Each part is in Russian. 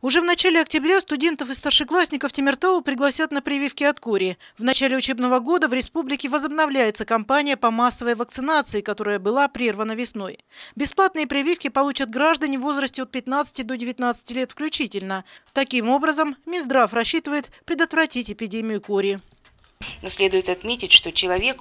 Уже в начале октября студентов и старшеклассников Тимиртау пригласят на прививки от кури. В начале учебного года в республике возобновляется кампания по массовой вакцинации, которая была прервана весной. Бесплатные прививки получат граждане в возрасте от 15 до 19 лет включительно. Таким образом, Минздрав рассчитывает предотвратить эпидемию кори. Но следует отметить, что человек,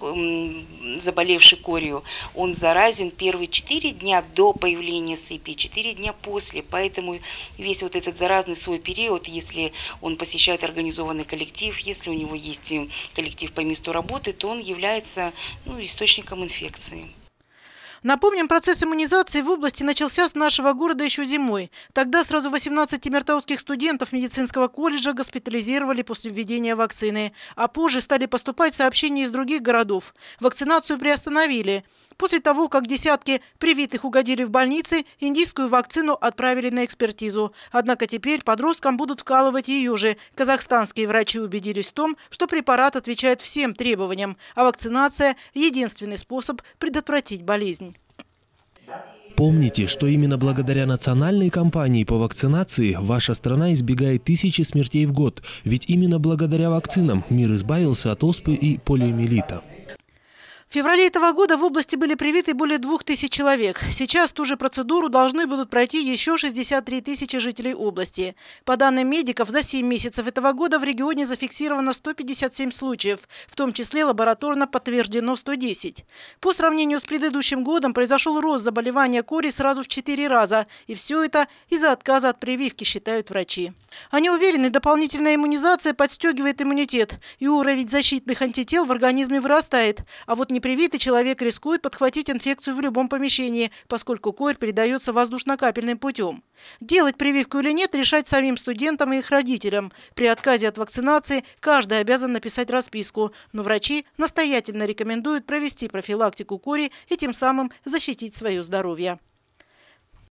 заболевший корью, он заразен первые 4 дня до появления сыпи, 4 дня после. Поэтому весь вот этот заразный свой период, если он посещает организованный коллектив, если у него есть э, коллектив по месту работы, то он является ну, источником инфекции. Напомним, процесс иммунизации в области начался с нашего города еще зимой. Тогда сразу 18 тимиртауских студентов медицинского колледжа госпитализировали после введения вакцины, а позже стали поступать сообщения из других городов. Вакцинацию приостановили. После того, как десятки привитых угодили в больницы, индийскую вакцину отправили на экспертизу. Однако теперь подросткам будут вкалывать ее же. Казахстанские врачи убедились в том, что препарат отвечает всем требованиям, а вакцинация – единственный способ предотвратить болезнь. Помните, что именно благодаря национальной кампании по вакцинации ваша страна избегает тысячи смертей в год, ведь именно благодаря вакцинам мир избавился от оспы и полиомиелита. В феврале этого года в области были привиты более 2000 человек. Сейчас ту же процедуру должны будут пройти еще 63 тысячи жителей области. По данным медиков, за 7 месяцев этого года в регионе зафиксировано 157 случаев, в том числе лабораторно подтверждено 110. По сравнению с предыдущим годом произошел рост заболевания кори сразу в 4 раза. И все это из-за отказа от прививки, считают врачи. Они уверены, дополнительная иммунизация подстегивает иммунитет, и уровень защитных антител в организме вырастает. А вот Непривитый человек рискует подхватить инфекцию в любом помещении, поскольку корь передается воздушно-капельным путем. Делать прививку или нет, решать самим студентам и их родителям. При отказе от вакцинации каждый обязан написать расписку, но врачи настоятельно рекомендуют провести профилактику кори и тем самым защитить свое здоровье.